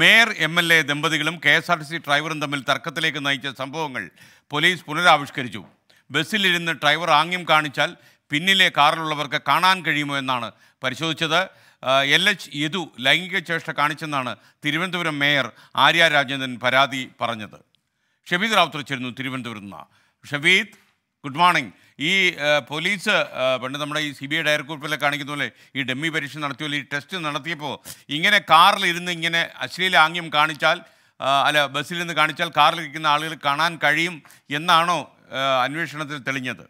mayor M L A ദമ്പതികളും K S R T C ഡ്രൈവറും തമ്മിൽ തർക്കത്തിലേക്ക് നയിച്ച സംഭവങ്ങൾ പോലീസ് പുനരാവിഷ്കരിച്ചു ബസ്സിലിരുന്ന് ഡ്രൈവർ ആംഗ്യം കാണിച്ചാൽ പിന്നിലെ കാറിലുള്ളവർക്ക് കാണാൻ കഴിയുമോ എന്നാണ് പരിശോധിച്ചത് എൽ എച്ച് യദു ലൈംഗിക ചേഷ്ട കാണിച്ചെന്നാണ് തിരുവനന്തപുരം മേയർ ആര്യ രാജേന്ദ്രൻ പരാതി പറഞ്ഞത് ഷബീദ് റാവുത്തർ ചേരുന്നു തിരുവനന്തപുരത്ത് നിന്ന് ഷബീദ് ഗുഡ് മോർണിംഗ് ഈ പോലീസ് പണ്ട് നമ്മുടെ ഈ സി ബി ഐ ഡയറക്ടറിലെ കാണിക്കുന്ന പോലെ ഈ ഡമ്മി പരീക്ഷ നടത്തിയ പോലെ ഈ ടെസ്റ്റ് നടത്തിയപ്പോൾ ഇങ്ങനെ കാറിലിരുന്ന് ഇങ്ങനെ അശ്ലീല ആംഗ്യം കാണിച്ചാൽ അല്ല ബസ്സിലിരുന്ന് കാണിച്ചാൽ കാറിലിരിക്കുന്ന ആളുകൾ കാണാൻ കഴിയും എന്നാണോ അന്വേഷണത്തിൽ തെളിഞ്ഞത്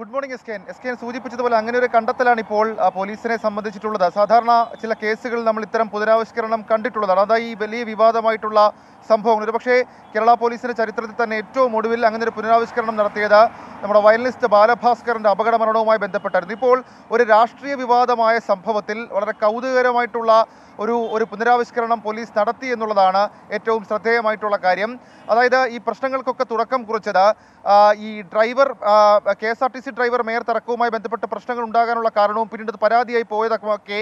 good morning S K S K സൂചിപ്പിച്ചതുപോലെ അങ്ങനെ ഒരു കണ്ടെത്തലാണ് ഇപ്പോൾ പോലീസിനെ സംബന്ധിച്ചിട്ടുള്ളത് സാധാരണ ചില കേസുകൾ നമ്മൾ ഇത്തരം പുനരാവിഷ്കരണം കണ്ടിട്ടുള്ളതാണ് അതായത് ഈ വലിയ വിവാദമായിട്ടുള്ള സംഭവങ്ങൾ ഒരുപക്ഷേ കേരള പോലീസിൻ്റെ ചരിത്രത്തിൽ തന്നെ ഏറ്റവും ഒടുവിൽ അങ്ങനെ ഒരു പുനരാവിഷ്കരണം നടത്തിയത് നമ്മുടെ വയലിനിസ്റ്റ് ബാലഭാസ്കറിൻ്റെ അപകട മരണവുമായി ബന്ധപ്പെട്ടായിരുന്നു ഇപ്പോൾ ഒരു രാഷ്ട്രീയ വിവാദമായ സംഭവത്തിൽ വളരെ കൗതുകകരമായിട്ടുള്ള ഒരു ഒരു പുനരാവിഷ്കരണം പോലീസ് നടത്തി എന്നുള്ളതാണ് ഏറ്റവും ശ്രദ്ധേയമായിട്ടുള്ള കാര്യം അതായത് ഈ പ്രശ്നങ്ങൾക്കൊക്കെ തുടക്കം കുറിച്ചത് ഈ driver K S R T C taxi driver mayor തർക്കവുമായി ബന്ധപ്പെട്ട് പ്രശ്നങ്ങൾ ഉണ്ടാകാനുള്ള കാരണവും പിന്നീട് പരാതിയായി പോയതൊക്കെ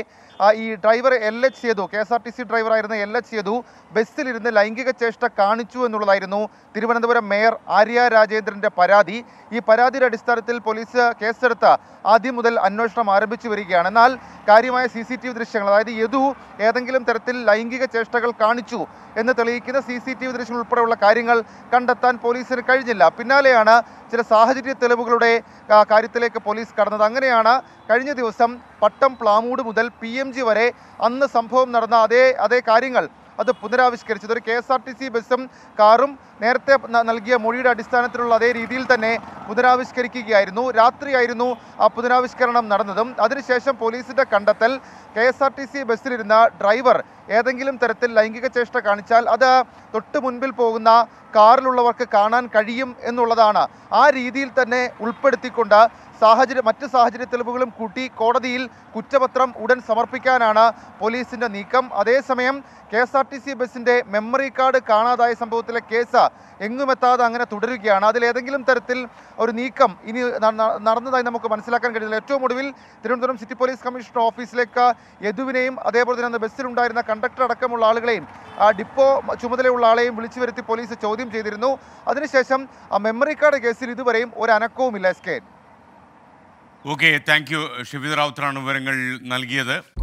ഈ ഡ്രൈവർ എൽ എച്ച് ചെയ്തു K S R T C ഡ്രൈവറായിരുന്ന എൽ എച്ച് ചെയ്തു ബസ്സിലിരുന്ന് ലൈംഗിക ചേഷ്ട കാണിച്ചു എന്നുള്ളതായിരുന്നു തിരുവനന്തപുരം മേയർ ആര്യ രാജേന്ദ്രൻ്റെ പരാതി ഈ പരാതിയുടെ അടിസ്ഥാനത്തിൽ പോലീസ് കേസെടുത്ത് ആദ്യം മുതൽ അന്വേഷണം ആരംഭിച്ചു വരികയാണ് എന്നാൽ കാര്യമായ സി സി ടി വി ദൃശ്യങ്ങൾ അതായത് യദു ഏതെങ്കിലും തരത്തിൽ ലൈംഗിക ചേഷ്ടകൾ കാണിച്ചു എന്ന് തെളിയിക്കുന്ന സി സി ടി വി ദൃശ്യങ്ങൾ ഉൾപ്പെടെയുള്ള കാര്യങ്ങൾ കണ്ടെത്താൻ പോലീസിന് കഴിഞ്ഞില്ല പിന്നാലെയാണ് ചില സാഹചര്യ തെളിവുകളുടെ കാര്യത്തിലേക്ക് പോലീസ് കടന്നത് അങ്ങനെയാണ് കഴിഞ്ഞ ദിവസം പട്ടം പ്ലാമൂട് മുതൽ പി എം ജി വരെ അന്ന് സംഭവം നടന്ന അതേ അതേ കാര്യങ്ങൾ അത് പുനരാവിഷ്കരിച്ചത് ഒരു K S R T C ബസ്സും കാറും നേരത്തെ നൽകിയ മൊഴിയുടെ അടിസ്ഥാനത്തിലുള്ള അതേ രീതിയിൽ തന്നെ പുനരാവിഷ്കരിക്കുകയായിരുന്നു രാത്രിയായിരുന്നു ആ പുനരാവിഷ്കരണം നടന്നതും അതിനുശേഷം പോലീസിൻ്റെ കണ്ടെത്തൽ K S R T C ബസ്സിലിരുന്ന ഡ്രൈവർ ഏതെങ്കിലും തരത്തിൽ ലൈംഗിക ചേഷ്ട കാണിച്ചാൽ അത് തൊട്ട് മുൻപിൽ പോകുന്ന കാറിലുള്ളവർക്ക് കാണാൻ കഴിയും എന്നുള്ളതാണ് ആ രീതിയിൽ തന്നെ ഉൾപ്പെടുത്തിക്കൊണ്ട് സാഹചര്യം മറ്റ് സാഹചര്യ തെളിവുകളും കൂട്ടി കോടതിയിൽ കുറ്റപത്രം ഉടൻ സമർപ്പിക്കാനാണ് പോലീസിൻ്റെ നീക്കം അതേസമയം K S R T C ബസ്സിൻ്റെ മെമ്മറി കാർഡ് കാണാതായ സംഭവത്തിലെ കേസ് എങ്ങുമെത്താതെ അങ്ങനെ തുടരുകയാണ് അതിലേതെങ്കിലും തരത്തിൽ ഒരു നീക്കം ഇനി നടന്നതായി നമുക്ക് മനസ്സിലാക്കാൻ കഴിയില്ല ഏറ്റവും ഒടുവിൽ തിരുവനന്തപുരം സിറ്റി പോലീസ് കമ്മീഷണർ ഓഫീസിലേക്ക് യദുവിനെയും അതേപോലെ തന്നെ ബസ്സിലുണ്ടായിരുന്ന കണ്ടക്ടർ അടക്കമുള്ള ആളുകളെയും ഡിപ്പോ ചുമതലയുള്ള ആളെയും വിളിച്ചു വരുത്തി പോലീസ് ചോദ്യം ചെയ്തിരുന്നു അതിനുശേഷം മെമ്മറി കാർഡ് കേസിൽ ഇതുവരെയും ഒരു അനക്കവുമില്ല S K okay thank you Shibith റാവുത്തറാണ് വിവരങ്ങൾ നൽകിയത്